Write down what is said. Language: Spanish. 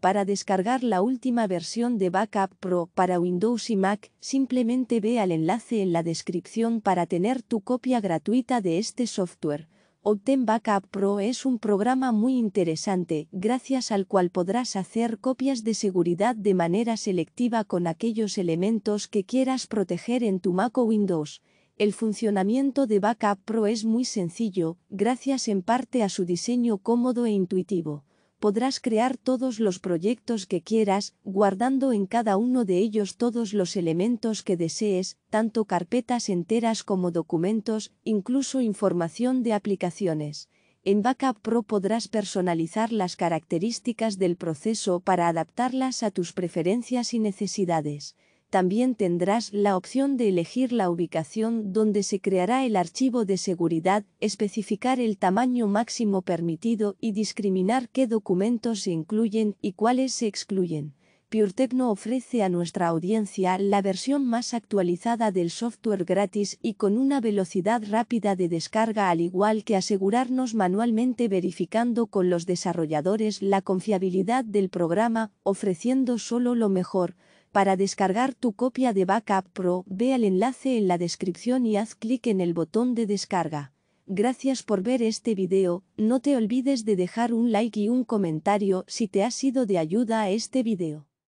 Para descargar la última versión de Backup Pro para Windows y Mac, simplemente ve al enlace en la descripción para tener tu copia gratuita de este software. Obtén Backup Pro es un programa muy interesante, gracias al cual podrás hacer copias de seguridad de manera selectiva con aquellos elementos que quieras proteger en tu Mac o Windows. El funcionamiento de Backup Pro es muy sencillo, gracias en parte a su diseño cómodo e intuitivo podrás crear todos los proyectos que quieras, guardando en cada uno de ellos todos los elementos que desees, tanto carpetas enteras como documentos, incluso información de aplicaciones. En Backup Pro podrás personalizar las características del proceso para adaptarlas a tus preferencias y necesidades también tendrás la opción de elegir la ubicación donde se creará el archivo de seguridad, especificar el tamaño máximo permitido y discriminar qué documentos se incluyen y cuáles se excluyen. PureTechno ofrece a nuestra audiencia la versión más actualizada del software gratis y con una velocidad rápida de descarga al igual que asegurarnos manualmente verificando con los desarrolladores la confiabilidad del programa, ofreciendo solo lo mejor, para descargar tu copia de Backup Pro, ve al enlace en la descripción y haz clic en el botón de descarga. Gracias por ver este video, no te olvides de dejar un like y un comentario si te ha sido de ayuda a este video.